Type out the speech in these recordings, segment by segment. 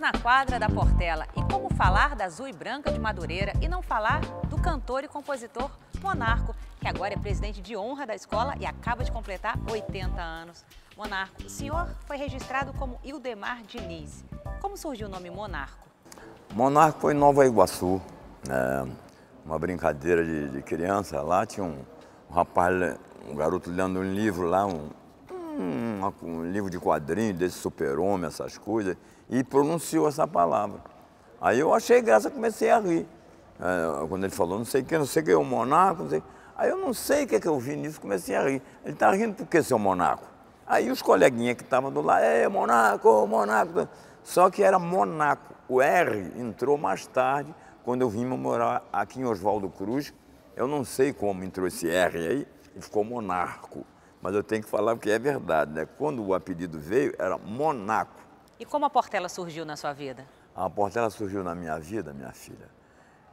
na quadra da Portela. E como falar da Azul e Branca de Madureira e não falar do cantor e compositor Monarco, que agora é presidente de honra da escola e acaba de completar 80 anos. Monarco, o senhor foi registrado como Ildemar Diniz. Como surgiu o nome Monarco? Monarco foi em Nova Iguaçu. É, uma brincadeira de, de, criança. Lá tinha um, um, rapaz, um garoto lendo um livro lá, um, um, um livro de quadrinho desse super-homem, essas coisas e pronunciou essa palavra. Aí eu achei graça, comecei a rir. É, quando ele falou, não sei quem, não sei quem é o monarco, não sei. Aí eu não sei o que é que eu vi nisso, comecei a rir. Ele está rindo por que, seu monarco? Aí os coleguinhas que estavam do lado, é Monaco, Monaco. Só que era Monaco. O R entrou mais tarde, quando eu vim morar aqui em Oswaldo Cruz. Eu não sei como entrou esse R aí e ficou Monarco. Mas eu tenho que falar que é verdade, né? Quando o apelido veio, era Monaco. E como a Portela surgiu na sua vida? A Portela surgiu na minha vida, minha filha.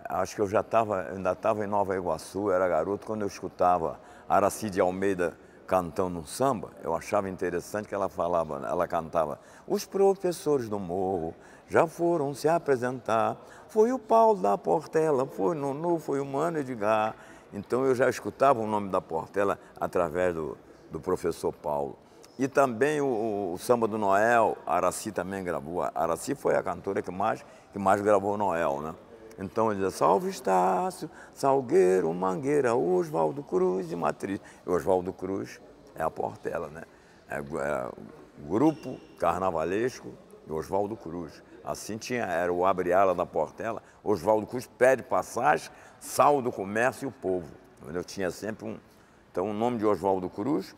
Acho que eu já estava, ainda estava em Nova Iguaçu, era garoto, quando eu escutava Aracide Almeida cantando um samba, eu achava interessante que ela falava, ela cantava, os professores do morro já foram se apresentar, foi o Paulo da Portela, foi o foi o Mano Edgar. Então eu já escutava o nome da Portela através do, do professor Paulo. E também o, o, samba do Noel, Araci também gravou. Araci foi a cantora que mais, que mais gravou Noel, né? Então ele dizia, salve Estácio, Salgueiro, Mangueira, Oswaldo Cruz e Matriz. Oswaldo Cruz é a Portela, né? É, é, grupo carnavalesco Oswaldo Cruz. Assim tinha, era o abre-ala da Portela, Oswaldo Cruz pede passagem, sal do comércio e o povo. Eu tinha sempre um... Então o nome de Oswaldo Cruz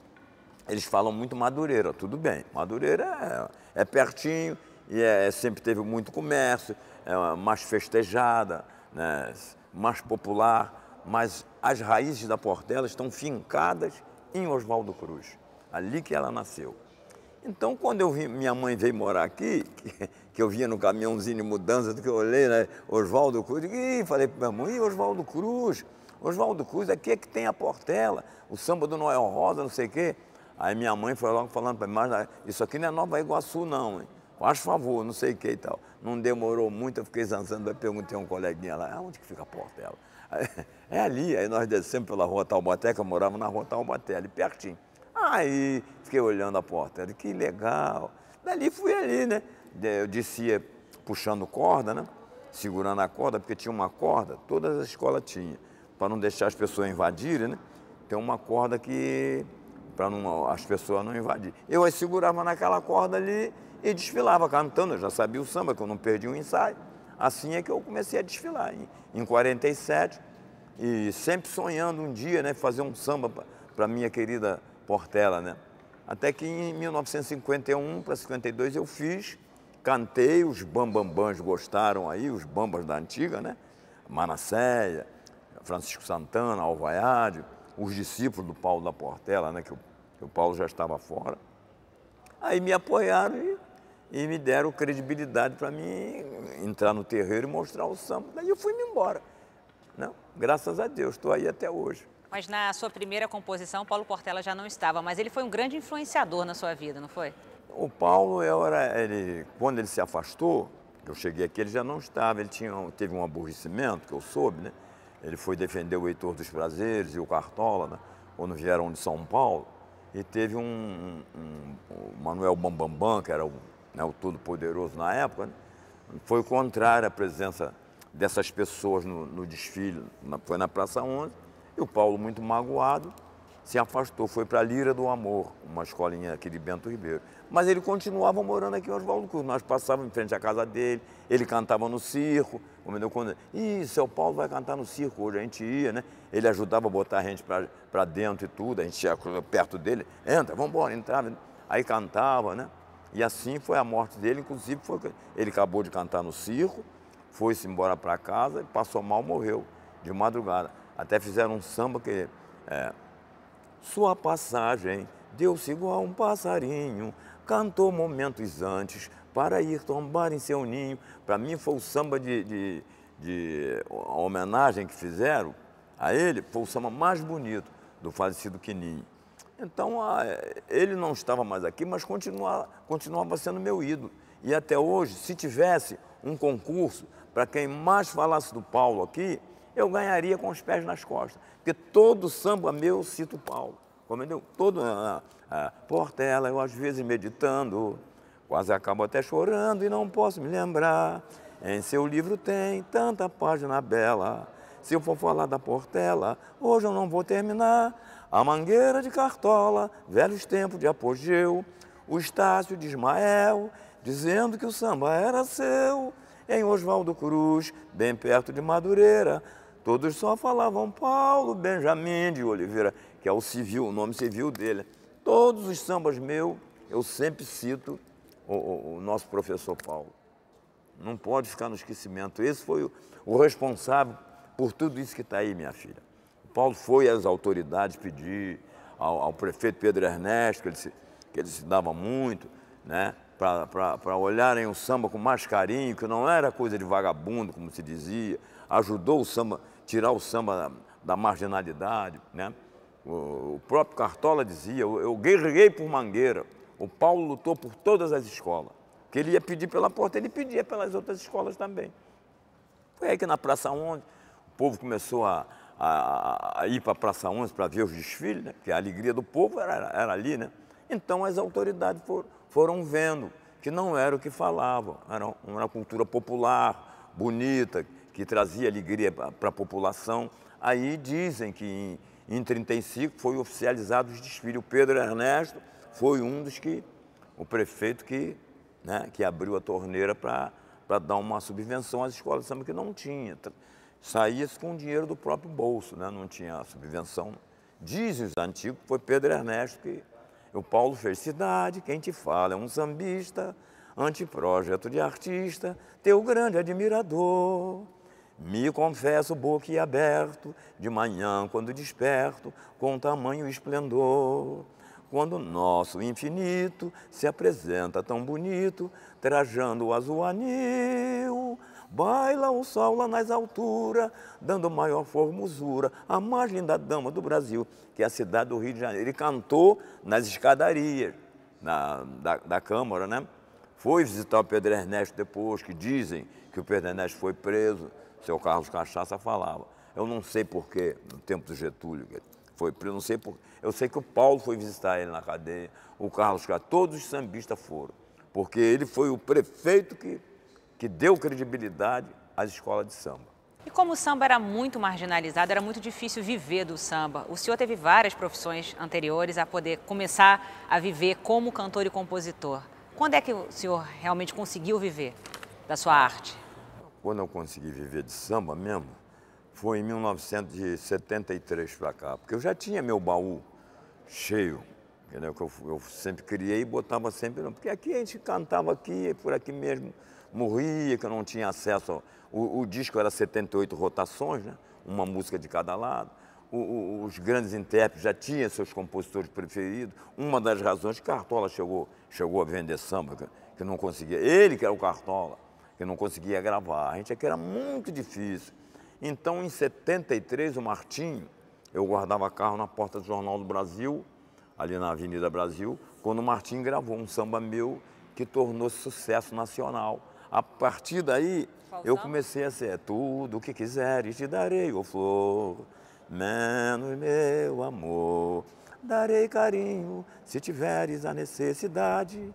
eles falam muito Madureira, tudo bem. Madureira é, é pertinho e é, é sempre teve muito comércio, é mais festejada, né, mais popular, mas as raízes da Portela estão fincadas em Oswaldo Cruz, ali que ela nasceu. Então, quando eu vi, minha mãe veio morar aqui, que, que eu vinha no caminhãozinho de mudança, que eu olhei, né, Oswaldo Cruz, e falei para minha mãe, Ih, Oswaldo Cruz, Oswaldo Cruz, aqui é que tem a Portela, o samba do Noel Rosa, não sei o quê. Aí minha mãe foi logo falando para mim, mas ah, isso aqui não é Nova Iguaçu não, hein? faz favor, não sei o que e tal. Não demorou muito, eu fiquei zanzando, eu perguntei a um coleguinha lá, onde que fica a Portela? dela? é ali, aí nós descemos pela rua Taubaté, que eu morava na rua Taubaté, ali pertinho. Aí fiquei olhando a Portela, que legal. Dali fui ali, né? Eu descia puxando corda, né? Segurando a corda, porque tinha uma corda, todas as escolas tinham, para não deixar as pessoas invadirem, né? Tem uma corda que para as pessoas não invadirem. Eu as segurava naquela corda ali e desfilava cantando, eu já sabia o samba, que eu não perdi um ensaio. Assim é que eu comecei a desfilar, em, em 47, e sempre sonhando um dia, né, fazer um samba para minha querida Portela, né? Até que em 1951 para 52 eu fiz, cantei, os bambambãs gostaram aí, os bambas da antiga, né? Manasséia, Francisco Santana, Alvaiade, os discípulos do Paulo da Portela, né, que eu o Paulo já estava fora. Aí me apoiaram e, e me deram credibilidade para mim entrar no terreiro e mostrar o samba. Daí eu fui me embora. Não, né? graças a Deus, estou aí até hoje. Mas na sua primeira composição, Paulo Portela já não estava, mas ele foi um grande influenciador na sua vida, não foi? O Paulo, era, ele, quando ele se afastou, eu cheguei aqui, ele já não estava, ele tinha, teve um aborrecimento, que eu soube, né? Ele foi defender o Heitor dos Prazeres e o Cartola, né? quando vieram de São Paulo. E teve um, um, um Manuel Bambambam, que era o, né, o todo-poderoso na época, né? foi contrário à presença dessas pessoas no, no desfile, na, foi na Praça 11, e o Paulo, muito magoado, se afastou, foi para a Lira do Amor, uma escolinha aqui de Bento Ribeiro. Mas ele continuava morando aqui em Oswaldo Cruz, nós passávamos em frente à casa dele, ele cantava no circo, quando, Ih, seu Paulo vai cantar no circo hoje, a gente ia, né? Ele ajudava a botar a gente para dentro e tudo, a gente ia perto dele, entra, vamos embora, entrava, aí cantava, né? E assim foi a morte dele, inclusive foi, ele acabou de cantar no circo, foi-se embora para casa, passou mal, morreu de madrugada. Até fizeram um samba que é, sua passagem deu-se igual a um passarinho, cantou momentos antes para ir tombar em seu ninho. Para mim foi o samba de, de, de homenagem que fizeram a ele, foi o samba mais bonito do falecido Quininho. Então, ele não estava mais aqui, mas continuava, continuava sendo meu ídolo. E até hoje, se tivesse um concurso para quem mais falasse do Paulo aqui, eu ganharia com os pés nas costas. Porque todo samba meu cita o Paulo. Compreendeu? Todo. A, ah, a, ah, ah, Portela, eu às vezes meditando, Quase acabo até chorando e não posso me lembrar. Em seu livro tem tanta página bela. Se eu for falar da Portela, hoje eu não vou terminar. A Mangueira de Cartola, velhos tempos de apogeu. O Estácio de Ismael, dizendo que o samba era seu. Em Oswaldo Cruz, bem perto de Madureira, todos só falavam Paulo Benjamin de Oliveira, que é o civil, o nome civil dele. Todos os sambas meu, eu sempre cito o, o, nosso professor Paulo. Não pode ficar no esquecimento. Esse foi o, o responsável por tudo isso que está aí, minha filha. O Paulo foi às autoridades pedir, ao, ao prefeito Pedro Ernesto, que ele se, que ele se dava muito, né? para olharem o samba com mais carinho, que não era coisa de vagabundo, como se dizia, ajudou o samba, tirar o samba da, da marginalidade. Né? O, o, próprio Cartola dizia, eu, eu guerrei por Mangueira. O Paulo lutou por todas as escolas. O que ele ia pedir pela porta, ele pedia pelas outras escolas também. Foi aí que na Praça 11, o povo começou a, a, a ir para a Praça 11 para ver os desfiles, né? que a alegria do povo era, era ali, né? Então as autoridades for, foram vendo que não era o que falavam, era uma cultura popular, bonita, que trazia alegria para a população. Aí dizem que em 1935 foi oficializado os desfiles. O Pedro Ernesto foi um dos que, o prefeito que, né, que abriu a torneira para dar uma subvenção às escolas de samba que não tinha. Saía-se com o dinheiro do próprio bolso, né, não tinha subvenção. Dizem os antigos, foi Pedro Ernesto que o Paulo fez cidade, quem te fala é um sambista, anteprojeto de artista, teu grande admirador. Me confesso boquiaberto, de manhã quando desperto, com tamanho esplendor quando nosso infinito se apresenta tão bonito, trajando o azul anil. Baila o sol lá nas alturas, dando maior formosura à mais linda dama do Brasil, que é a cidade do Rio de Janeiro. Ele cantou nas escadarias na, da, da Câmara, né? Foi visitar o Pedro Ernesto depois, que dizem que o Pedro Ernesto foi preso. Seu Carlos Cachaça falava. Eu não sei porquê, no tempo do Getúlio, foi, não sei por, eu sei que o Paulo foi visitar ele na cadeia, o Carlos Castro, todos os sambistas foram, porque ele foi o prefeito que, que deu credibilidade às escolas de samba. E como o samba era muito marginalizado, era muito difícil viver do samba. O senhor teve várias profissões anteriores a poder começar a viver como cantor e compositor. Quando é que o senhor realmente conseguiu viver da sua arte? Quando eu consegui viver de samba mesmo, foi em 1973 para cá, porque eu já tinha meu baú cheio, entendeu? Que eu, eu, sempre criei e botava sempre, porque aqui a gente cantava aqui, por aqui mesmo, morria, que eu não tinha acesso. O, o disco era 78 rotações, né? uma música de cada lado. O, o, os grandes intérpretes já tinham seus compositores preferidos. Uma das razões que Cartola chegou, chegou a vender samba, que, que não conseguia. Ele que era o Cartola, que não conseguia gravar. A gente aqui era muito difícil. Então, em 73, o Martinho, eu guardava carro na porta do Jornal do Brasil, ali na Avenida Brasil, quando o Martinho gravou um samba meu que tornou sucesso nacional. A partir daí, Falsão? eu comecei a ser é tudo o que quiseres te darei, ô flor, menos meu amor. Darei carinho se tiveres a necessidade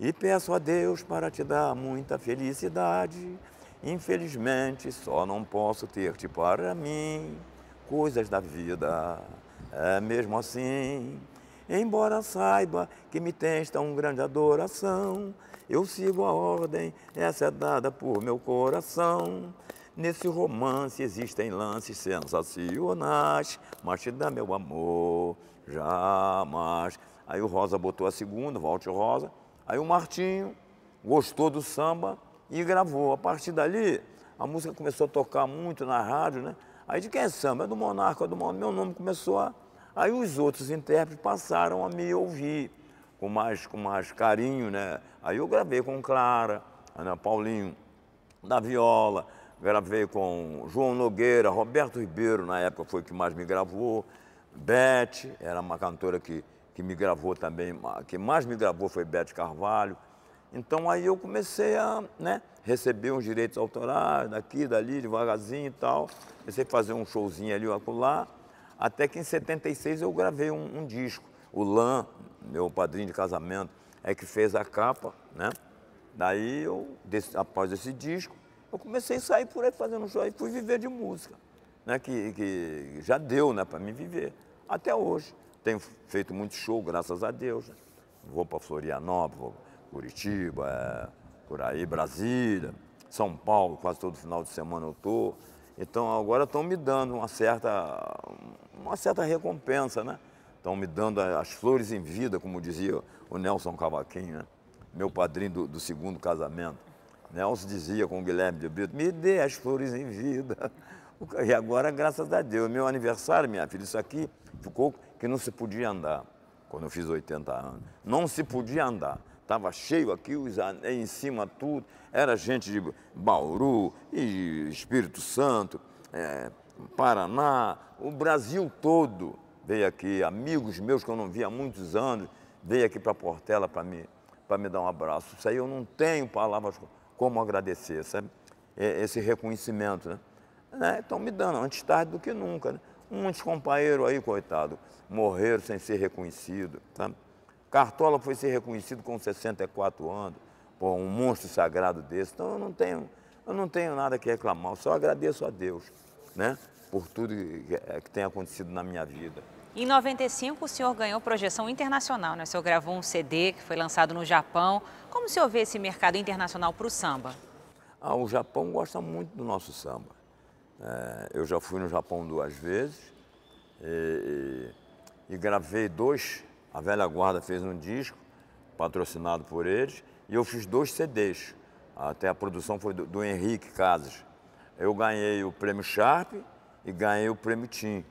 e peço a Deus para te dar muita felicidade. Infelizmente só não posso ter-te para mim, coisas da vida, é mesmo assim. Embora saiba que me tens tão grande adoração, eu sigo a ordem, essa é dada por meu coração. Nesse romance existem lances sensacionais, mas te dá meu amor, jamais. Aí o Rosa botou a segunda, volte Rosa. Aí o Martinho gostou do samba, e gravou. A partir dali, a música começou a tocar muito na rádio, né? Aí de quem é samba? É do Monarca, é do Monarca. Meu nome começou a... Aí os outros intérpretes passaram a me ouvir com mais, com mais carinho, né? Aí eu gravei com Clara, Ana Paulinho, da viola, gravei com João Nogueira, Roberto Ribeiro, na época foi que mais me gravou, Beth, era uma cantora que, que me gravou também, que mais me gravou foi Beth Carvalho, então aí eu comecei a né, receber uns direitos autorais, daqui, dali, devagarzinho e tal. Comecei a fazer um showzinho ali, lá, Até que em 76 eu gravei um, um disco. O Lan, meu padrinho de casamento, é que fez a capa, né? Daí eu, desse, após esse disco, eu comecei a sair por aí fazendo show e fui viver de música, né? Que, que já deu, né, para mim viver. Até hoje. Tenho feito muito show, graças a Deus. Né? Vou para Florianópolis, vou Curitiba, é, por aí, Brasília, São Paulo, quase todo final de semana eu estou. Então agora estão me dando uma certa, uma certa recompensa, né? Estão me dando as flores em vida, como dizia o Nelson Cavaquinho, né? meu padrinho do, do, segundo casamento. Nelson dizia com o Guilherme de Brito, me dê as flores em vida. E agora, graças a Deus, meu aniversário, minha filha, isso aqui ficou que não se podia andar quando eu fiz 80 anos. Não se podia andar estava cheio aqui, os anéis em cima tudo, era gente de Bauru e Espírito Santo, é, Paraná, o Brasil todo veio aqui, amigos meus que eu não via há muitos anos, veio aqui para Portela para me, me dar um abraço. Isso aí eu não tenho palavras como agradecer, sabe? É, esse reconhecimento, né? né? Estão me dando, antes tarde do que nunca, né? Muitos companheiros aí, coitado, morreram sem ser reconhecido, sabe? Cartola foi ser reconhecido com 64 anos, por um monstro sagrado desse. Então eu não tenho, eu não tenho nada que reclamar, eu só agradeço a Deus, né? Por tudo que, que é, tem acontecido na minha vida. Em 95, o senhor ganhou projeção internacional, né? O senhor gravou um CD que foi lançado no Japão. Como o senhor vê esse mercado internacional para o samba? Ah, o Japão gosta muito do nosso samba. É, eu já fui no Japão duas vezes e, e, e gravei dois a Velha Guarda fez um disco, patrocinado por eles, e eu fiz dois CDs. Até a produção foi do, do Henrique Casas. Eu ganhei o prêmio Sharp e ganhei o prêmio Tim,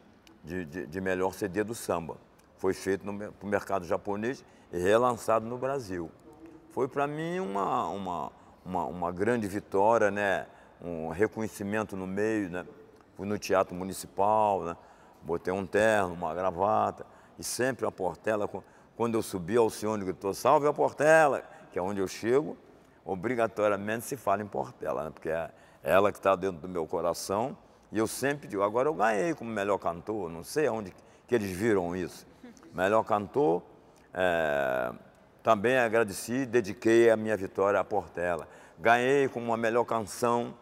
de, de, de melhor CD do samba. Foi feito no o mercado japonês e relançado no Brasil. Foi para mim uma, uma, uma, uma, grande vitória, né? um reconhecimento no meio. Né? Fui no Teatro Municipal, né? botei um terno, uma gravata e sempre a Portela, quando eu subi ao Senhor gritou, salve a Portela, que é onde eu chego, obrigatoriamente se fala em Portela, né? porque é ela que está dentro do meu coração, e eu sempre digo, agora eu ganhei como melhor cantor, não sei aonde que eles viram isso. Melhor cantor, é, também agradeci e dediquei a minha vitória à Portela. Ganhei como a melhor canção,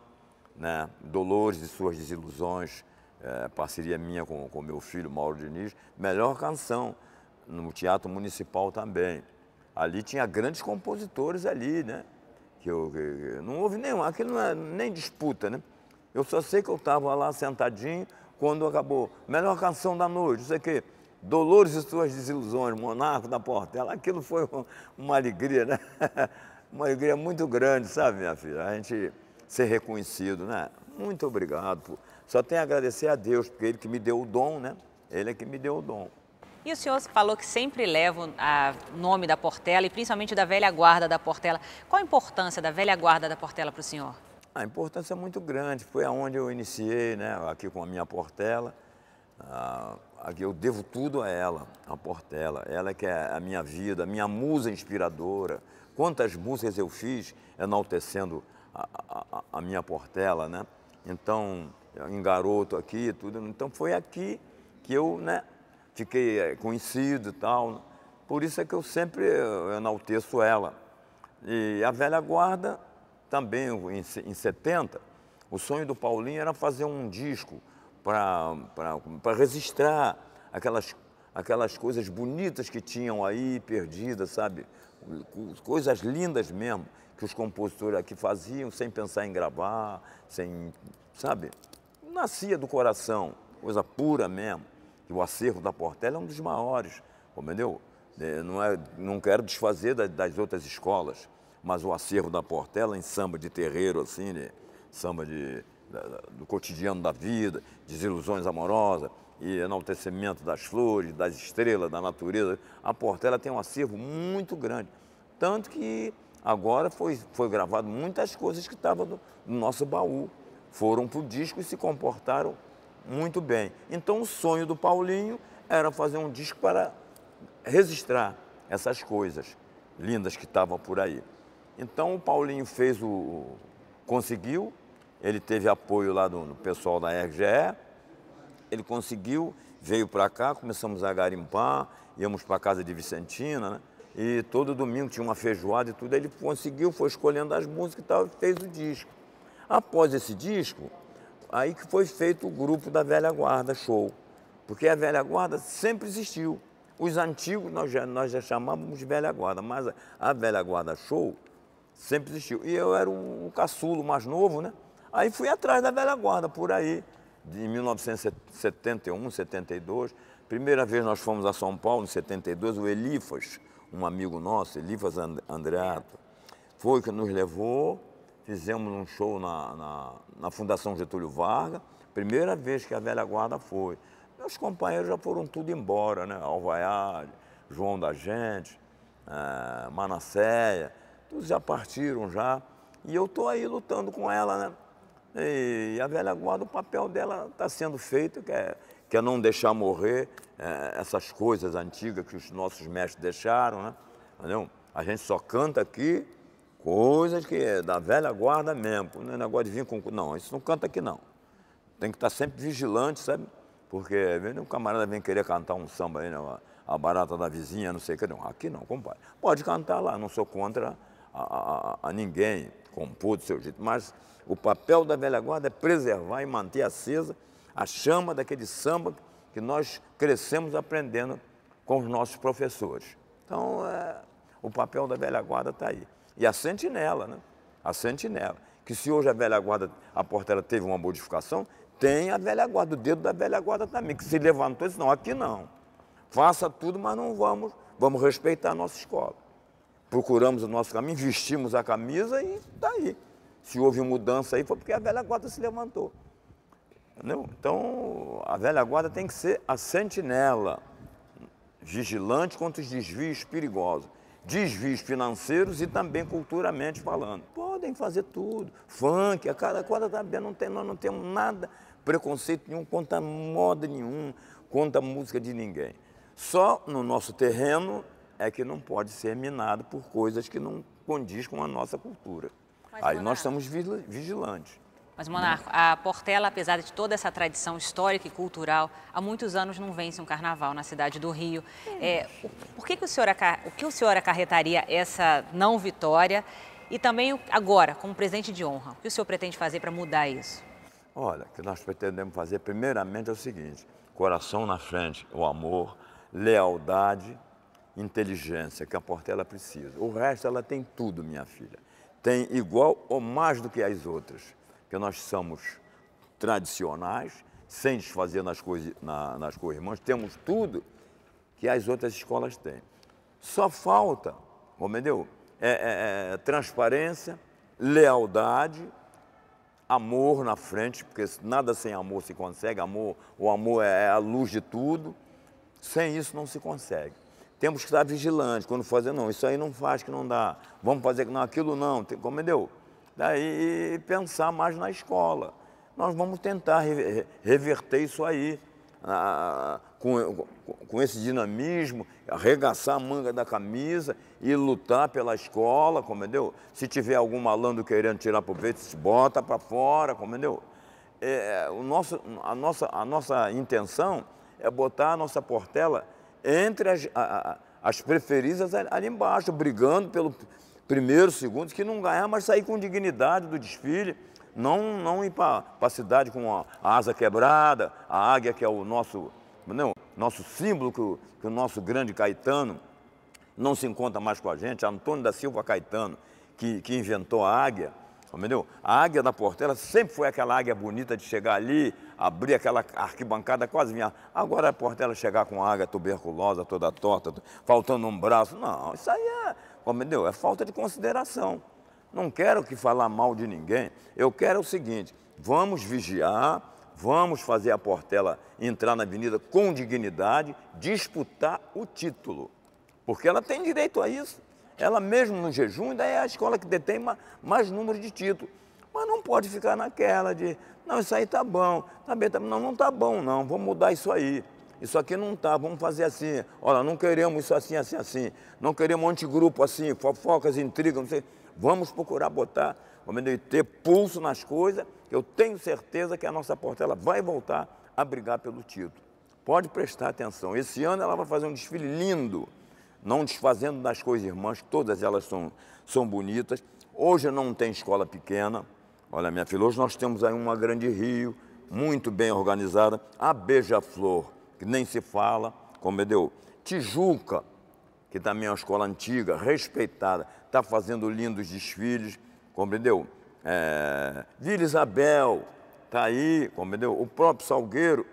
né? Dolores de Suas Desilusões, é, parceria minha com, meu filho Mauro Diniz, melhor canção no Teatro Municipal também. Ali tinha grandes compositores ali, né? Que eu, que, não houve nenhum, aquilo não é nem disputa, né? Eu só sei que eu estava lá sentadinho quando acabou. Melhor canção da noite, não sei o quê. Dolores e suas desilusões, Monarco da Portela. Aquilo foi uma alegria, né? Uma alegria muito grande, sabe, minha filha? A gente ser reconhecido, né? Muito obrigado por, só tenho a agradecer a Deus, porque Ele que me deu o dom, né? Ele é que me deu o dom. E o senhor falou que sempre leva o nome da Portela e principalmente da velha guarda da Portela. Qual a importância da velha guarda da Portela para o senhor? A importância é muito grande. Foi aonde eu iniciei, né? Aqui com a minha Portela. Ah, aqui eu devo tudo a ela, a Portela. Ela que é a minha vida, a minha musa inspiradora. Quantas músicas eu fiz enaltecendo a, a, a minha Portela, né? Então, em garoto aqui tudo. Então foi aqui que eu né, fiquei eh, conhecido e tal. Por isso é que eu sempre eh, enalteço ela. E a velha guarda, também em 70, o sonho do Paulinho era fazer um disco para registrar aquelas, aquelas coisas bonitas que tinham aí perdidas, sabe? Coisas lindas mesmo que os compositores aqui faziam sem pensar em gravar, sem, sabe? nascia do coração, coisa pura mesmo. E o acervo da Portela é um dos maiores, entendeu? É, não, é, não quero desfazer das, das outras escolas, mas o acervo da Portela em samba de terreiro, assim, né? samba de, da, do cotidiano da vida, desilusões amorosas e enaltecimento das flores, das estrelas, da natureza. A Portela tem um acervo muito grande. Tanto que agora foi, foi gravado muitas coisas que estavam no, no nosso baú foram para o disco e se comportaram muito bem. Então o sonho do Paulinho era fazer um disco para registrar essas coisas lindas que estavam por aí. Então o Paulinho fez o. conseguiu, ele teve apoio lá do, pessoal da RGE, ele conseguiu, veio para cá, começamos a garimpar, íamos para a casa de Vicentina, né? E todo domingo tinha uma feijoada e tudo, ele conseguiu, foi escolhendo as músicas e tal, e fez o disco. Após esse disco, aí que foi feito o grupo da Velha Guarda Show, porque a Velha Guarda sempre existiu. Os antigos nós já, nós já chamávamos de Velha Guarda, mas a, a Velha Guarda Show sempre existiu. E eu era o, o caçulo mais novo, né? Aí fui atrás da Velha Guarda, por aí, de 1971, 72. Primeira vez nós fomos a São Paulo, em 72, o Elifas, um amigo nosso, Elifas Andreato, foi que nos levou fizemos um show na, na, na Fundação Getúlio Vargas, primeira vez que a velha guarda foi. Meus companheiros já foram tudo embora, né? Alvaiade, João da Gente, é, Manasséia, todos já partiram já. E eu estou aí lutando com ela, né? E, a velha guarda, o papel dela está sendo feito, que é, que é não deixar morrer é, essas coisas antigas que os nossos mestres deixaram, né? Entendeu? A gente só canta aqui Coisas que é da velha guarda mesmo, não é negócio de vir com. Não, isso não canta aqui não. Tem que estar sempre vigilante, sabe? Porque um camarada vem querer cantar um samba aí, né? a barata da vizinha, não sei o que. Não, aqui não, compadre. Pode cantar lá, não sou contra a, a, a ninguém, compor do seu jeito. Mas o papel da velha guarda é preservar e manter acesa a chama daquele samba que nós crescemos aprendendo com os nossos professores. Então, é, o papel da velha guarda está aí. E a sentinela, né? A sentinela. Que se hoje a velha guarda, a portela teve uma modificação, tem a velha guarda, o dedo da velha guarda também, que se levantou e disse, não, aqui não. Faça tudo, mas não vamos, vamos respeitar a nossa escola. Procuramos o nosso caminho, vestimos a camisa e está aí. Se houve mudança aí, foi porque a velha guarda se levantou. Entendeu? Então, a velha guarda tem que ser a sentinela, vigilante contra os desvios perigosos desvios financeiros e também culturalmente falando. Podem fazer tudo, funk, a cada quadra também, tá não tem, nós não temos nada, preconceito nenhum, conta moda nenhum, conta música de ninguém. Só no nosso terreno é que não pode ser minado por coisas que não condiz com a nossa cultura. Mas, Aí nós estamos vigilantes. Mas, Monarco, a Portela, apesar de toda essa tradição histórica e cultural, há muitos anos não vence um carnaval na cidade do Rio. É, o, por que, que o, senhor, o que o senhor acarretaria essa não vitória? E também agora, como presidente de honra, o que o senhor pretende fazer para mudar isso? Olha, o que nós pretendemos fazer primeiramente é o seguinte: coração na frente, o amor, lealdade, inteligência, que a Portela precisa. O resto ela tem tudo, minha filha. Tem igual ou mais do que as outras porque nós somos tradicionais, sem desfazer nas, coisa, na, nas corrimãs, temos tudo que as outras escolas têm. Só falta, entendeu? É, é, é, transparência, lealdade, amor na frente, porque nada sem amor se consegue, amor, o amor é, é a luz de tudo, sem isso não se consegue. Temos que estar vigilantes quando fazer, não, isso aí não faz que não dá, vamos fazer que não, aquilo não, entendeu? daí pensar mais na escola. Nós vamos tentar reverter isso aí, ah, com, com esse dinamismo, arregaçar a manga da camisa e lutar pela escola, compreendeu? Se tiver algum malandro querendo tirar peito, se bota para fora, compreendeu? É, o nosso, a, nossa, a nossa intenção é botar a nossa portela entre as, a, as preferidas ali embaixo, brigando pelo, primeiro, segundo, que não ganhar, mas sair com dignidade do desfile, não, não ir para a cidade com a, asa quebrada, a águia que é o nosso, não, nosso símbolo, que o, que o nosso grande Caetano não se encontra mais com a gente, Antônio da Silva Caetano, que, que inventou a águia, entendeu? A águia da Portela sempre foi aquela águia bonita de chegar ali, abrir aquela arquibancada, quase vinha. Agora é a Portela chegar com a águia tuberculosa, toda torta, faltando um braço, não, isso aí é Compreendeu? É falta de consideração. Não quero que falar mal de ninguém. Eu quero o seguinte: vamos vigiar, vamos fazer a Portela entrar na Avenida com dignidade, disputar o título. Porque ela tem direito a isso. Ela mesmo no jejum ainda é a escola que detém mais, mais número de títulos. Mas não pode ficar naquela de, não, isso aí tá bom, tá bem, tá, não, não tá bom não, vou mudar isso aí. Isso aqui não tá, vamos fazer assim. Olha, não queremos isso assim, assim, assim. Não queremos antigrupo assim, fofocas, intrigas, não sei. Vamos procurar botar, vamos ter pulso nas coisas. Eu tenho certeza que a nossa Portela vai voltar a brigar pelo título. Pode prestar atenção. Esse ano ela vai fazer um desfile lindo, não desfazendo das coisas irmãs, todas elas são, são bonitas. Hoje não tem escola pequena. Olha, minha filha, hoje nós temos aí uma grande Rio, muito bem organizada. A Beija-Flor que nem se fala, compreendeu? É Tijuca, que também é uma escola antiga, respeitada, está fazendo lindos desfiles, compreendeu? É, é, Vila Isabel, está aí, compreendeu? É o próprio Salgueiro.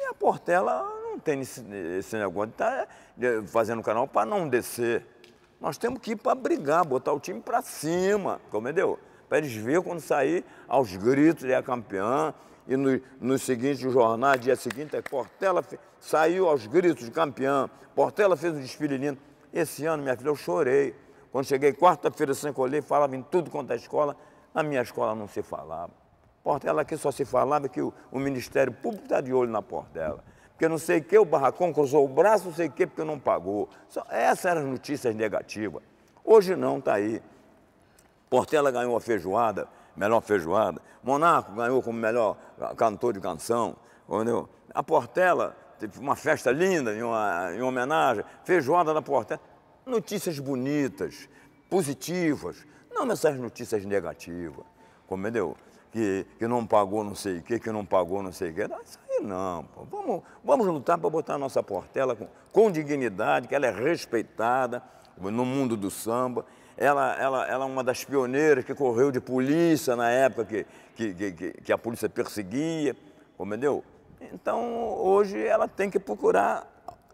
E a Portela não tem esse, esse negócio de tá, fazendo canal para não descer. Nós temos que ir para brigar, botar o time para cima, compreendeu? Para eles verem quando sair aos gritos, ele é campeão, e no, nos seguintes jornais, dia seguinte, é Portela saiu aos gritos de campeão. Portela fez um desfile lindo. Esse ano, minha filha, eu chorei. Quando cheguei quarta-feira sem colher, falava em tudo quanto é escola, na minha escola não se falava. Portela aqui só se falava que o, o Ministério Público está de olho na Portela. Porque não sei o que, o barracão cruzou o braço, não sei o que, porque não pagou. Só, essas eram as notícias negativas. Hoje não, está aí. Portela ganhou a feijoada, melhor feijoada. Monarco ganhou como melhor cantor de canção. Entendeu? A Portela teve uma festa linda em, uma, em homenagem. Feijoada da Portela. Notícias bonitas, positivas, não essas notícias negativas. Compreendeu? Que, que não pagou não sei o quê, que não pagou não sei o quê. Isso aí não, pô. Vamos, vamos lutar para botar a nossa Portela com, com dignidade, que ela é respeitada no mundo do samba ela, ela, ela é uma das pioneiras que correu de polícia na época que, que, que, que a polícia perseguia, entendeu? Então, hoje ela tem que procurar,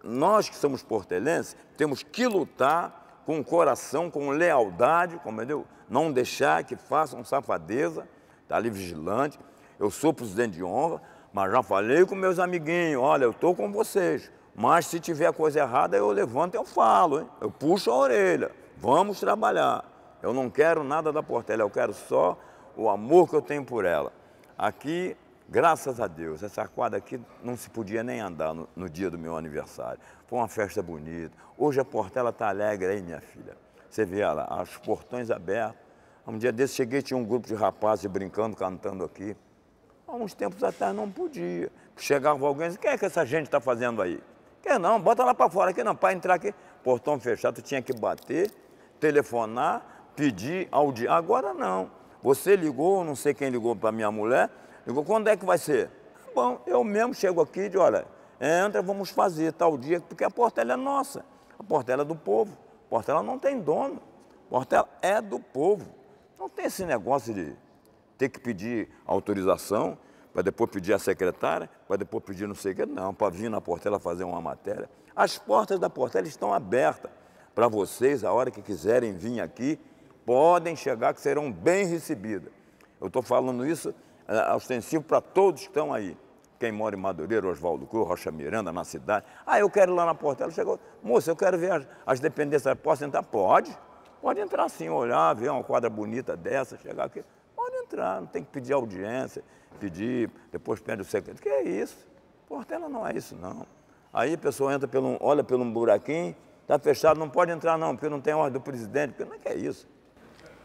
nós que somos portelenses, temos que lutar com coração, com lealdade, entendeu? Não deixar que façam safadeza, tá ali vigilante. Eu sou presidente de honra, mas já falei com meus amiguinhos, olha, eu estou com vocês, mas se tiver coisa errada, eu levanto e eu falo, hein? eu puxo a orelha. Vamos trabalhar. Eu não quero nada da Portela, eu quero só o amor que eu tenho por ela. Aqui, graças a Deus, essa quadra aqui não se podia nem andar no, no dia do meu aniversário. Foi uma festa bonita. Hoje a Portela está alegre aí, minha filha. Você vê ela, os portões abertos. Um dia desse cheguei, tinha um grupo de rapazes brincando, cantando aqui. Há uns tempos atrás não podia. Chegava alguém e dizia, o que é que essa gente está fazendo aí? Quer não, bota lá para fora, aqui não, para entrar aqui. Portão fechado, tinha que bater telefonar, pedir ao dia. Agora não. Você ligou, não sei quem ligou para minha mulher, ligou, quando é que vai ser? Bom, eu mesmo chego aqui e digo, olha, entra, vamos fazer tal dia, porque a Portela é nossa, a Portela é do povo, a Portela não tem dono, a Portela é do povo. Não tem esse negócio de ter que pedir autorização, para depois pedir à secretária, para depois pedir não sei o quê, não, para vir na Portela fazer uma matéria. As portas da Portela estão abertas para vocês, a hora que quiserem vir aqui, podem chegar que serão bem recebidas. Eu estou falando isso é, é ostensivo para todos que estão aí. Quem mora em Madureira, Oswaldo Cruz, Rocha Miranda, na cidade. Ah, eu quero ir lá na Portela. Chegou, moça, eu quero ver as, as dependências. Posso entrar? Pode. Pode entrar sim, olhar, ver uma quadra bonita dessa, chegar aqui. Pode entrar, não tem que pedir audiência, pedir, depois pede o secretário. Que é isso? Portela não é isso, não. Aí a pessoa entra pelo, olha pelo um buraquinho, Está fechado, não pode entrar não, porque não tem ordem do presidente, porque não é que é isso.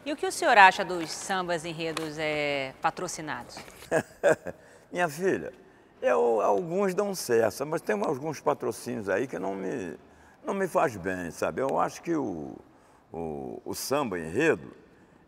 E o que o senhor acha dos sambas enredos é, patrocinados? Minha filha, eu, alguns dão certo, mas tem alguns patrocínios aí que não me, não me faz bem, sabe? Eu acho que o, o, o samba enredo,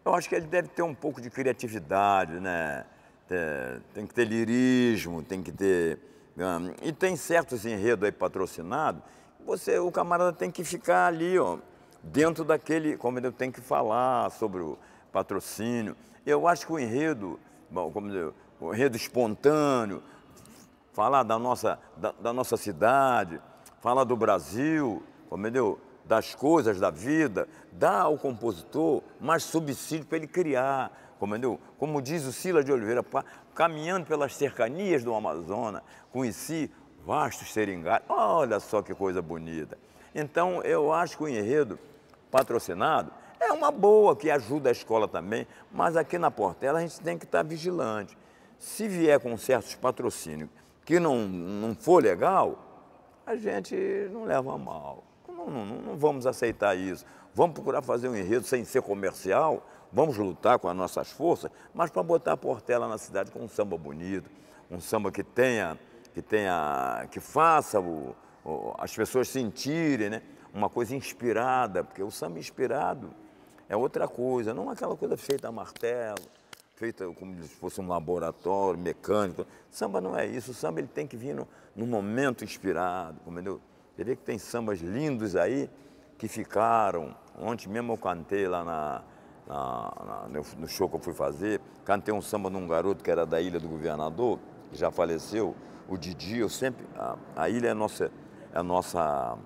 eu acho que ele deve ter um pouco de criatividade, né? Tem, é, tem que ter lirismo, tem que ter... Um, e tem certos enredos aí patrocinados você, o camarada tem que ficar ali, ó, dentro daquele, como eu tenho que falar sobre o patrocínio. Eu acho que o enredo, bom, como dizer, o enredo espontâneo, falar da nossa, da, da nossa cidade, falar do Brasil, entendeu? das coisas da vida, dá ao compositor mais subsídio para ele criar, entendeu? Como diz o Silas de Oliveira, caminhando pelas cercanias do Amazonas, conheci vastos seringais. Olha só que coisa bonita. Então, eu acho que o enredo patrocinado é uma boa, que ajuda a escola também, mas aqui na Portela a gente tem que estar vigilante. Se vier com certos patrocínios que não, não for legal, a gente não leva mal. Não, não, não vamos aceitar isso. Vamos procurar fazer um enredo sem ser comercial, vamos lutar com as nossas forças, mas para botar a Portela na cidade com um samba bonito, um samba que tenha que tenha, que faça o, o, as pessoas sentirem, né? Uma coisa inspirada, porque o samba inspirado é outra coisa, não aquela coisa feita a martelo, feita como se fosse um laboratório mecânico. Samba não é isso, o samba ele tem que vir no, no momento inspirado, entendeu? Você vê que tem sambas lindos aí que ficaram. Ontem mesmo eu cantei lá na, na, na, no show que eu fui fazer, cantei um samba num garoto que era da Ilha do Governador, que já faleceu, o Didi, eu sempre. A, a ilha é, é a nossa, é nossa,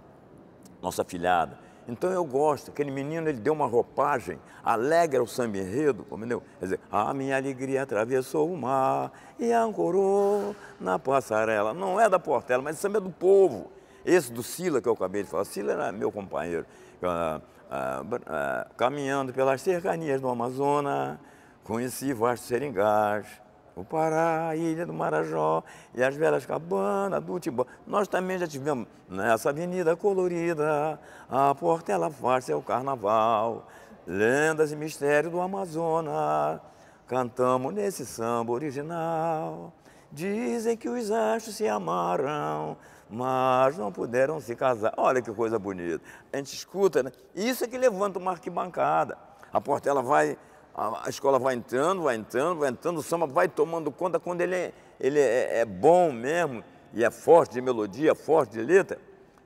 nossa filhada. Então eu gosto, aquele menino ele deu uma roupagem, alegra o samba enredo, entendeu? Quer dizer, a minha alegria atravessou o mar e ancorou na passarela. Não é da Portela, mas samba é do povo. Esse do Sila que eu acabei de falar, Sila era meu companheiro. Ah, ah, ah, caminhando pelas cercanias do Amazonas, conheci vastos seringais, o Pará, Ilha do Marajó e as velhas cabanas do Tibó. Nós também já tivemos nessa avenida colorida, a Portela faz seu é carnaval, lendas e mistérios do Amazonas, cantamos nesse samba original. Dizem que os astros se amaram, mas não puderam se casar. Olha que coisa bonita. A gente escuta, né? Isso é que levanta uma arquibancada. A Portela vai a, escola vai entrando, vai entrando, vai entrando, o samba vai tomando conta quando ele é, ele é, é bom mesmo e é forte de melodia, forte de letra.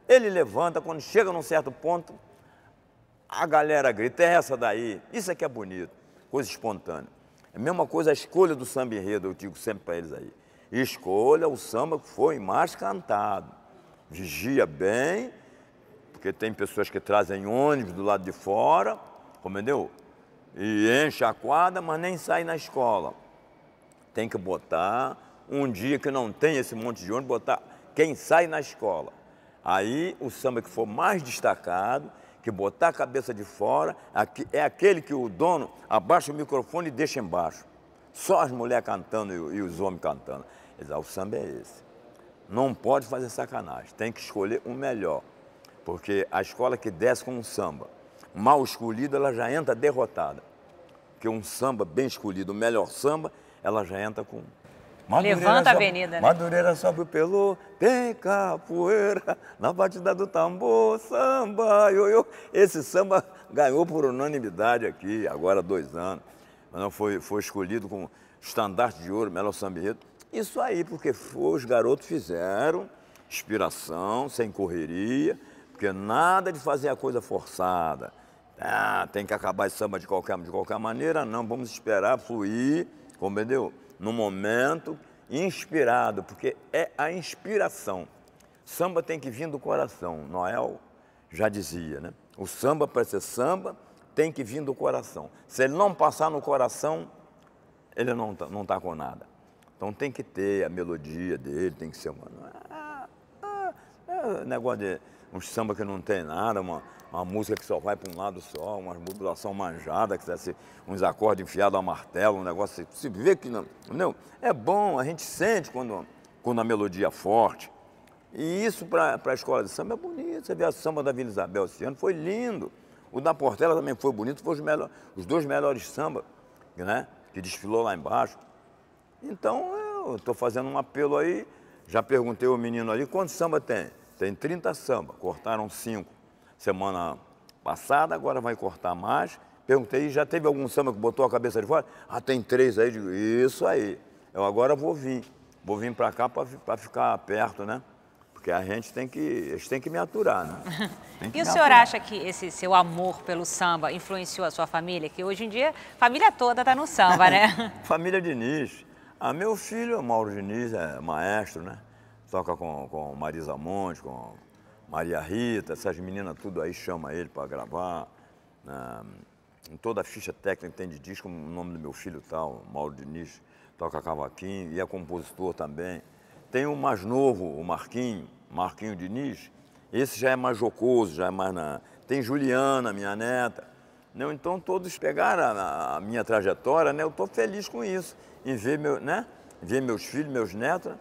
Ele levanta, quando chega num certo ponto, a galera grita, é essa daí, isso aqui é bonito, coisa espontânea. É a mesma coisa a escolha do samba enredo, eu digo sempre para eles aí. Escolha o samba que foi mais cantado. Vigia bem, porque tem pessoas que trazem ônibus do lado de fora, compreendeu? É, e enche a quadra, mas nem sai na escola. Tem que botar um dia que não tem esse monte de ônibus, botar quem sai na escola. Aí o samba que for mais destacado, que botar a cabeça de fora, é aquele que o dono abaixa o microfone e deixa embaixo. Só as mulheres cantando e os homens cantando. Ah, o samba é esse. Não pode fazer sacanagem, tem que escolher o melhor. Porque a escola que desce com o samba, mal escolhida, ela já entra derrotada. Porque um samba bem escolhido, o melhor samba, ela já entra com. Madureira Levanta a avenida, né? Madureira sobe o pelo, tem capoeira, na batida do tambor, samba, ioiô. Esse samba ganhou por unanimidade aqui, agora há dois anos. Não foi, foi escolhido com estandarte de ouro, melhor sambeiro. Isso aí, porque foi, os garotos fizeram, inspiração, sem correria, porque nada de fazer a coisa forçada ah, tem que acabar esse samba de qualquer, de qualquer maneira, não, vamos esperar fluir, compreendeu? No momento, inspirado, porque é a inspiração. Samba tem que vir do coração, Noel já dizia, né? O samba, para ser samba, tem que vir do coração. Se ele não passar no coração, ele não está não tá com nada. Então tem que ter a melodia dele, tem que ser uma. Ah, ah, ah, negócio de um samba que não tem nada, uma, uma música que só vai para um lado só, uma modulação manjada, que uns acordes enfiados a martelo, um negócio. Assim. Se vê que não. Entendeu? É bom, a gente sente quando, quando a melodia é forte. E isso para a escola de samba é bonito. Você vê a samba da Vila Isabel esse ano, foi lindo. O da Portela também foi bonito, foi os, melhor, os dois melhores samba, né? Que desfilou lá embaixo. Então eu estou fazendo um apelo aí. Já perguntei ao menino ali quanto samba tem. Tem 30 samba, cortaram cinco semana passada, agora vai cortar mais. Perguntei, já teve algum samba que botou a cabeça de fora? Ah, tem três aí. Digo, isso aí. Eu agora vou vir. Vou vir para cá para ficar perto, né? Porque a gente tem que, eles têm que me aturar, né? e o senhor aturar. acha que esse seu amor pelo samba influenciou a sua família? Que hoje em dia, a família toda tá no samba, né? família Diniz. Ah, meu filho, Mauro Diniz, é maestro, né? toca com, com Marisa Monte, com Maria Rita, essas meninas tudo aí chama ele para gravar. Né? em toda a ficha técnica tem de disco, o nome do meu filho tal, tá, Mauro Diniz, toca cavaquinho e é compositor também. Tem o mais novo, o Marquinho, Marquinho Diniz, esse já é mais jocoso, já é mais na... Tem Juliana, minha neta. Não, né? então todos pegaram a, a minha trajetória, né? Eu estou feliz com isso, em ver, meu, né? ver meus filhos, meus netos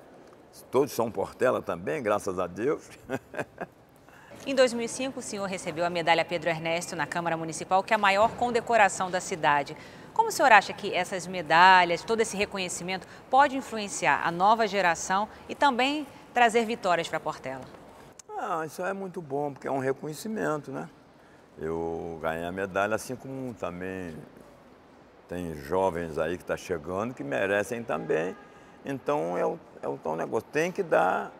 Todos são Portela também, graças a Deus. Em 2005, o senhor recebeu a medalha Pedro Ernesto na Câmara Municipal, que é a maior condecoração da cidade. Como o senhor acha que essas medalhas, todo esse reconhecimento, pode influenciar a nova geração e também trazer vitórias para Portela? Ah, isso é muito bom, porque é um reconhecimento, né? Eu ganhei a medalha, assim como também tem jovens aí que estão tá chegando que merecem também então é o, é o tal negócio. Tem que dar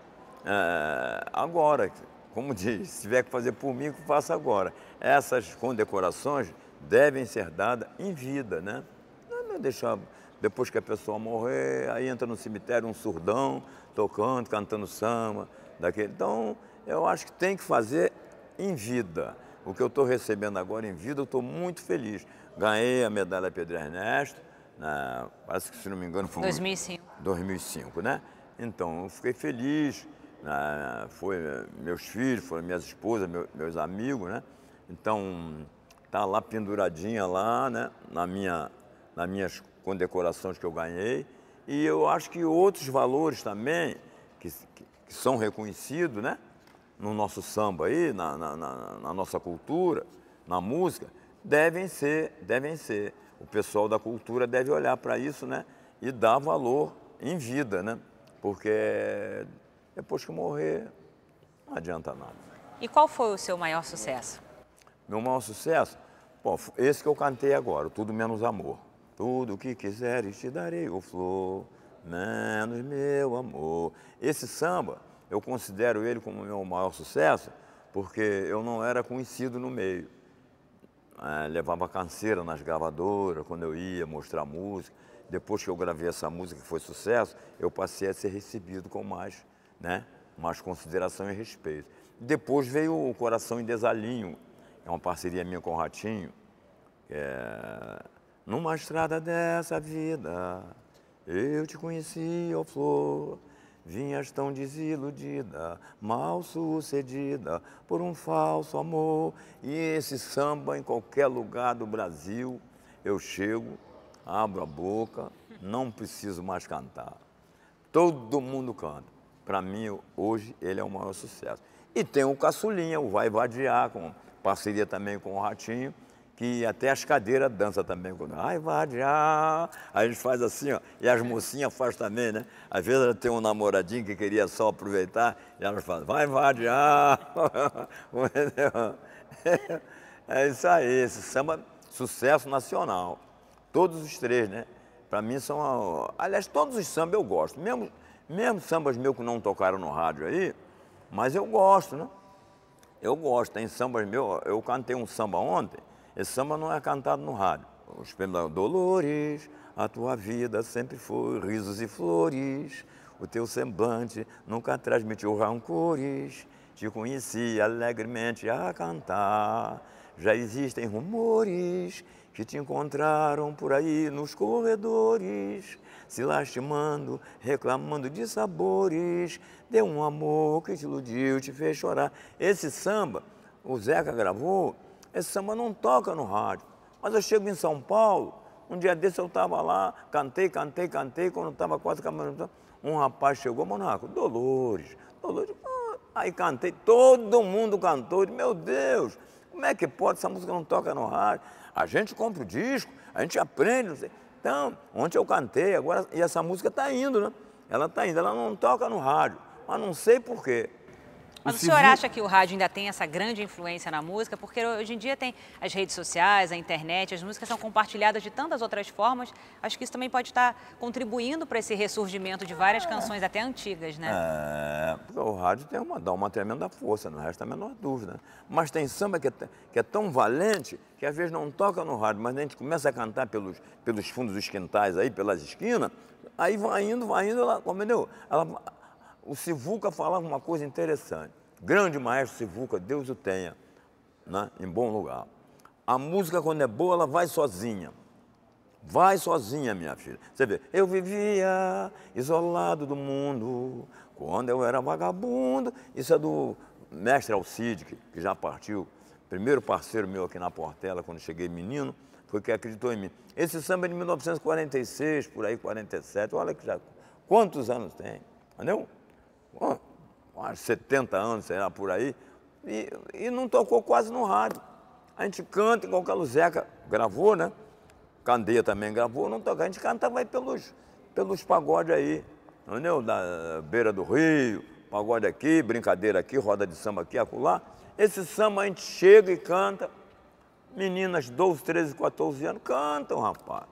uh, agora, como diz, se tiver que fazer por mim, faça agora. Essas condecorações devem ser dadas em vida, né? Não é deixar depois que a pessoa morrer, aí entra no cemitério um surdão tocando, cantando samba, daquele. Então, eu acho que tem que fazer em vida. O que eu estou recebendo agora em vida, eu estou muito feliz. Ganhei a medalha Pedro Ernesto, na, parece que se não me engano foi 2005. 2005, né? Então eu fiquei feliz, né? foi eh, meus filhos, foram minhas esposas, meu, meus amigos, né? Então tá lá penduradinha lá, né? Na minha, nas minhas condecorações que eu ganhei e eu acho que outros valores também que, que são reconhecidos, né? No nosso samba aí, na, na, na nossa cultura, na música, devem ser, devem ser o pessoal da cultura deve olhar para isso né, e dar valor em vida, né? porque depois que morrer não adianta nada. E qual foi o seu maior sucesso? Meu maior sucesso? Bom, esse que eu cantei agora, Tudo Menos Amor. Tudo que quiseres te darei, o flor, menos meu amor. Esse samba, eu considero ele como meu maior sucesso, porque eu não era conhecido no meio é, levava canseira nas gravadoras, quando eu ia mostrar música. Depois que eu gravei essa música, que foi sucesso, eu passei a ser recebido com mais, né, mais consideração e respeito. Depois veio o Coração em Desalinho, é uma parceria minha com o Ratinho. É... Numa estrada dessa vida, eu te conheci, ó oh flor, Vinhas tão desiludida, mal sucedida por um falso amor. E esse samba em qualquer lugar do Brasil, eu chego, abro a boca, não preciso mais cantar. Todo mundo canta. Para mim, hoje, ele é o maior sucesso. E tem o Caçulinha, o Vai Vadiar, com parceria também com o Ratinho que até as cadeiras dançam também. quando Ai, vadiá. a gente faz assim, ó. E as mocinhas fazem também, né? Às vezes ela tem um namoradinho que queria só aproveitar e elas fala vai vadiá. é isso aí, esse samba, sucesso nacional. Todos os três, né? Para mim são. Aliás, todos os sambas eu gosto. Mesmo, mesmo sambas meus que não tocaram no rádio aí, mas eu gosto, né? Eu gosto. Tem sambas meus. Eu cantei um samba ontem esse samba não é cantado no rádio. Os pendão, Dolores, a tua vida sempre foi risos e flores. O teu semblante nunca transmitiu rancores. Te conheci alegremente a cantar. Já existem rumores que te encontraram por aí nos corredores, se lastimando, reclamando de sabores, de um amor que te iludiu, te fez chorar. Esse samba, o Zeca gravou esse samba não toca no rádio. Mas eu chego em São Paulo, um dia desse eu estava lá, cantei, cantei, cantei, quando estava quase caminhando, um rapaz chegou, Monaco, Dolores, Dolores, ah. aí cantei, todo mundo cantou, disse, meu Deus, como é que pode, essa música não toca no rádio? A gente compra o disco, a gente aprende, não sei. Então, ontem eu cantei, agora, e essa música está indo, né? Ela está indo, ela não toca no rádio, mas não sei porquê. Mas o, senhor acha que o rádio ainda tem essa grande influência na música? Porque hoje em dia tem as redes sociais, a internet, as músicas são compartilhadas de tantas outras formas. Acho que isso também pode estar contribuindo para esse ressurgimento de várias é. canções, até antigas, né? É, o rádio tem uma, dá uma tremenda força, não resta a menor dúvida. Mas tem samba que é, que é tão valente que às vezes não toca no rádio, mas a gente começa a cantar pelos, pelos fundos dos quintais aí, pelas esquinas, aí vai indo, vai indo, ela, entendeu? Ela, o Sivuca falava uma coisa interessante. Grande maestro Sivuca, Deus o tenha, né, em bom lugar. A música, quando é boa, ela vai sozinha. Vai sozinha, minha filha. Você vê, eu vivia isolado do mundo, quando eu era vagabundo. Isso é do mestre Alcide, que já partiu. Primeiro parceiro meu aqui na Portela, quando cheguei menino, foi quem acreditou em mim. Esse samba é de 1946, por aí, 47. Olha que já. Quantos anos tem? Entendeu? uns 70 anos, sei lá, por aí, e, e não tocou quase no rádio. A gente canta igual o Carlo Zeca gravou, né? Candeia também gravou, não toca. A gente cantava aí pelos, pelos pagodes aí, entendeu? Da beira do rio, pagode aqui, brincadeira aqui, roda de samba aqui, acolá. Esse samba a gente chega e canta. Meninas 12, 13, 14 anos cantam, rapaz.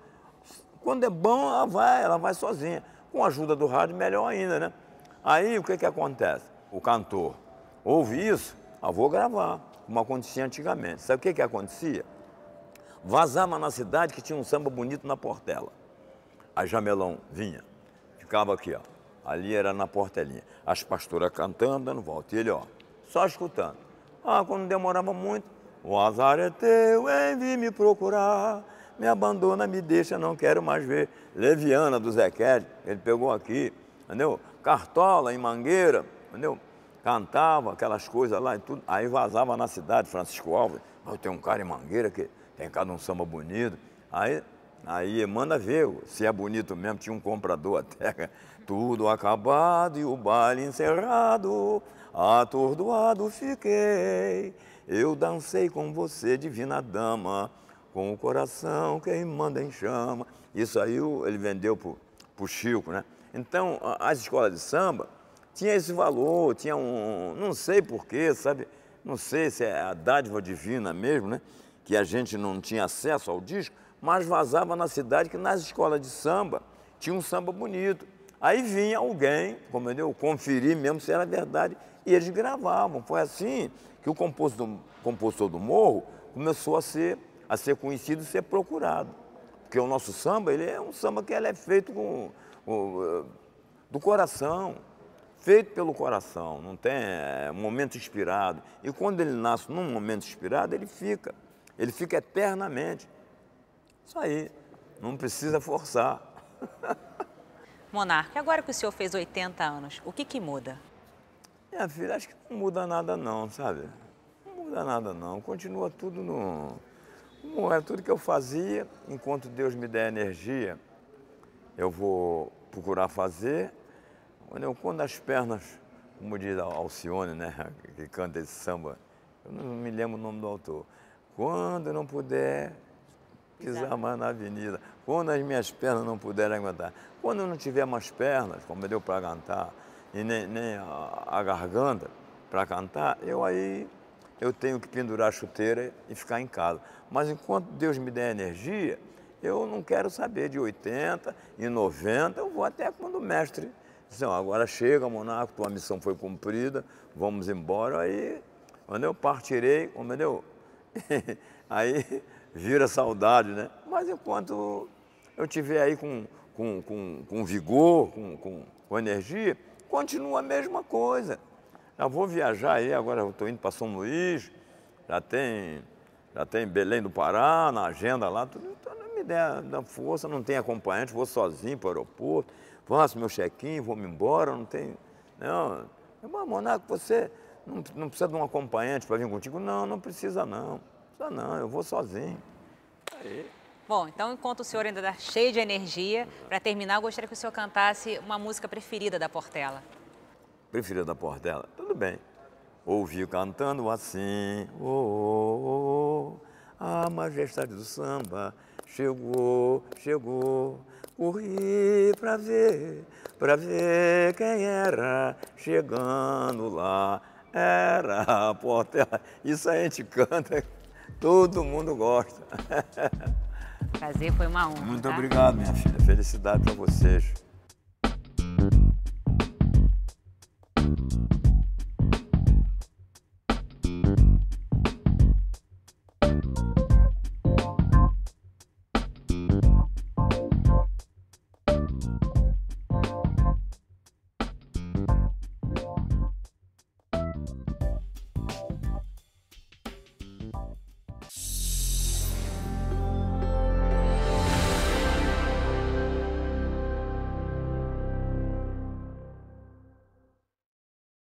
Quando é bom, ela vai, ela vai sozinha. Com a ajuda do rádio, melhor ainda, né? Aí o que, que acontece? O cantor ouve isso, ah, vou gravar, como acontecia antigamente. Sabe o que, que acontecia? Vazava na cidade que tinha um samba bonito na Portela. A Jamelão vinha, ficava aqui, ó. Ali era na portelinha. As pastoras cantando, dando volta. E ele, ó, só escutando. Ah, quando demorava muito, o azar é teu, vem me procurar. Me abandona, me deixa, não quero mais ver. Leviana do Zequete, ele pegou aqui, entendeu? Cartola, em Mangueira, entendeu? Cantava aquelas coisas lá e tudo. Aí vazava na cidade, Francisco Alves. Oh, tem um cara em Mangueira que tem cada um samba bonito. Aí, aí manda ver se é bonito mesmo. Tinha um comprador até. Tudo acabado e o baile encerrado, atordoado fiquei. Eu dancei com você, divina dama, com o coração quem manda em chama. Isso aí ele vendeu pro, pro Chico, né? Então, as escolas de samba tinha esse valor, tinha um, não sei porquê, sabe? Não sei se é a dádiva divina mesmo, né? Que a gente não tinha acesso ao disco, mas vazava na cidade que nas escolas de samba tinha um samba bonito. Aí vinha alguém, como eu conferir mesmo se era verdade, e eles gravavam. Foi assim que o compositor, compositor do Morro começou a ser, a ser conhecido e ser procurado. Porque o nosso samba, ele é um samba que ele é feito com eh, do coração, feito pelo coração, não tem eh, momento inspirado. E quando ele nasce num momento inspirado, ele fica, ele fica eternamente. Isso aí, não precisa forçar. Monarca, agora que o senhor fez 80 anos, o que que muda? Minha filha, acho que não muda nada não, sabe? Não muda nada não, continua tudo no... Como é tudo que eu fazia, enquanto Deus me der energia, eu vou procurar fazer. Eu, quando as pernas, como diz a Alcione, né, que canta esse samba, eu não me lembro o nome do autor. Quando não puder pisar mais na avenida, quando as minhas pernas não puderem aguentar, quando eu não tiver mais pernas, como deu para cantar, e nem, nem a, a garganta para cantar, eu aí eu tenho que pendurar a chuteira e ficar em casa. Mas enquanto Deus me der energia, eu não quero saber de 80 e 90, eu vou até quando o mestre disse, agora chega, Monaco, tua missão foi cumprida, vamos embora. Aí, quando eu partirei, entendeu? aí vira saudade, né? Mas enquanto eu estiver aí com, com, com, com vigor, com, com, com energia, continua a mesma coisa. Já vou viajar aí, agora eu estou indo para São Luís, já tem já tem Belém do Pará na agenda lá, tudo, então não me der da força, não tem acompanhante, vou sozinho para o aeroporto, faço meu check-in, vou me embora, não tem. Não, irmão, Monaco, você não, não, precisa de um acompanhante para vir contigo? Não, não precisa não. Não precisa não, eu vou sozinho. Aí. Bom, então enquanto o senhor ainda está cheio de energia, para terminar, eu gostaria que o senhor cantasse uma música preferida da Portela. Preferida da Portela? Tudo bem ouvi cantando assim, oh, oh, oh, oh, a majestade do samba chegou, chegou. Corri pra ver, pra ver quem era chegando lá. Era a Portela. Isso a gente canta, todo mundo gosta. Prazer, foi uma honra. Muito tá? obrigado, minha filha. Felicidade para vocês.